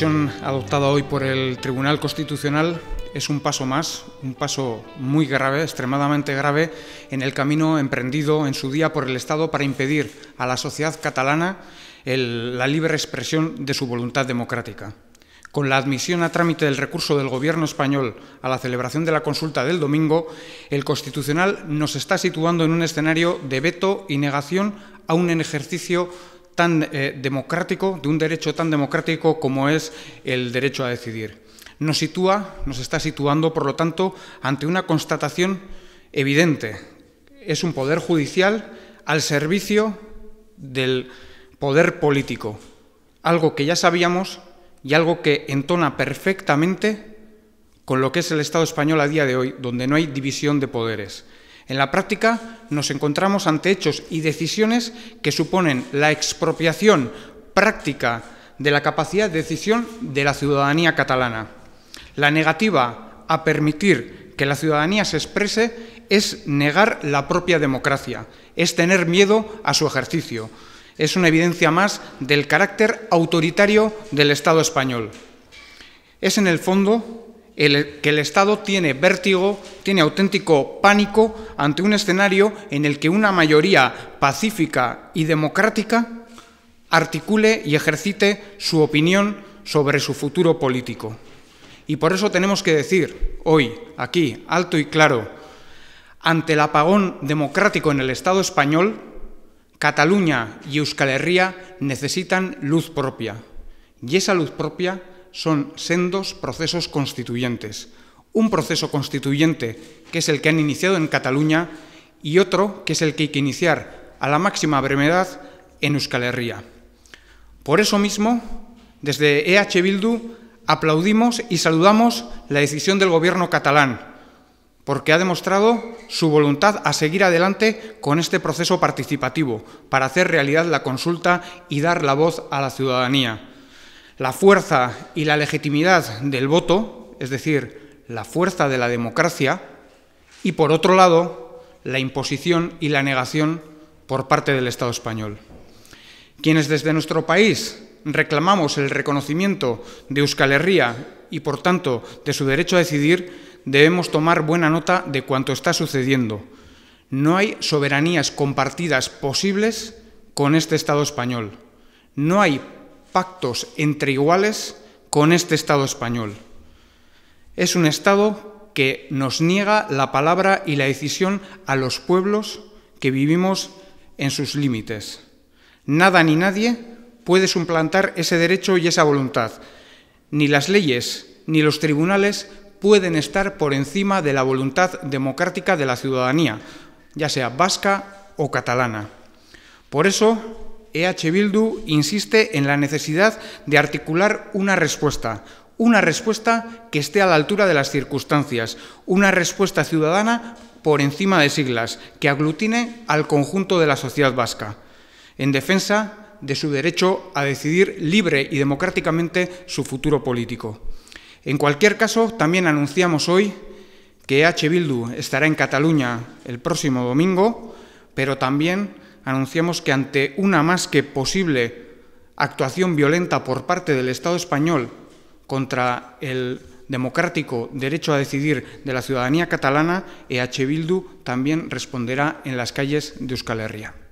La decisión adoptada hoy por el Tribunal Constitucional es un paso más, un paso muy grave, extremadamente grave, en el camino emprendido en su día por el Estado para impedir a la sociedad catalana la libre expresión de su voluntad democrática. Con la admisión a trámite del recurso del Gobierno español a la celebración de la consulta del domingo, el Constitucional nos está situando en un escenario de veto y negación a un ejercicio tan eh, democrático, de un derecho tan democrático como es el derecho a decidir. Nos sitúa, nos está situando, por lo tanto, ante una constatación evidente. Es un poder judicial al servicio del poder político, algo que ya sabíamos y algo que entona perfectamente con lo que es el Estado español a día de hoy, donde no hay división de poderes. En la práctica nos encontramos ante hechos y decisiones que suponen la expropiación práctica de la capacidad de decisión de la ciudadanía catalana. La negativa a permitir que la ciudadanía se exprese es negar la propia democracia, es tener miedo a su ejercicio. Es una evidencia más del carácter autoritario del Estado español. Es en el fondo que el Estado tiene vértigo, tiene auténtico pánico ante un escenario en el que una mayoría pacífica y democrática articule y ejercite su opinión sobre su futuro político. Y por eso tenemos que decir hoy, aquí, alto y claro, ante el apagón democrático en el Estado español, Cataluña y Euskal Herria necesitan luz propia. Y esa luz propia son sendos procesos constituyentes. Un proceso constituyente que es el que han iniciado en Cataluña y otro que es el que hay que iniciar a la máxima brevedad en Euskal Herria. Por eso mismo, desde EH Bildu aplaudimos y saludamos la decisión del gobierno catalán, porque ha demostrado su voluntad a seguir adelante con este proceso participativo, para hacer realidad la consulta y dar la voz a la ciudadanía la fuerza y la legitimidad del voto, es decir, la fuerza de la democracia, y por otro lado, la imposición y la negación por parte del Estado español. Quienes desde nuestro país reclamamos el reconocimiento de Euskal Herria y, por tanto, de su derecho a decidir, debemos tomar buena nota de cuanto está sucediendo. No hay soberanías compartidas posibles con este Estado español. No hay pactos entre iguales con este Estado español. Es un Estado que nos niega la palabra y la decisión a los pueblos que vivimos en sus límites. Nada ni nadie puede suplantar ese derecho y esa voluntad. Ni las leyes ni los tribunales pueden estar por encima de la voluntad democrática de la ciudadanía, ya sea vasca o catalana. Por eso, EH Bildu insiste en la necesidad de articular una respuesta, una respuesta que esté a la altura de las circunstancias, una respuesta ciudadana por encima de siglas, que aglutine al conjunto de la sociedad vasca, en defensa de su derecho a decidir libre y democráticamente su futuro político. En cualquier caso, también anunciamos hoy que EH Bildu estará en Cataluña el próximo domingo, pero también anunciamos que ante una más que posible actuación violenta por parte del Estado español contra el democrático derecho a decidir de la ciudadanía catalana, EH Bildu también responderá en las calles de Euskal Herria.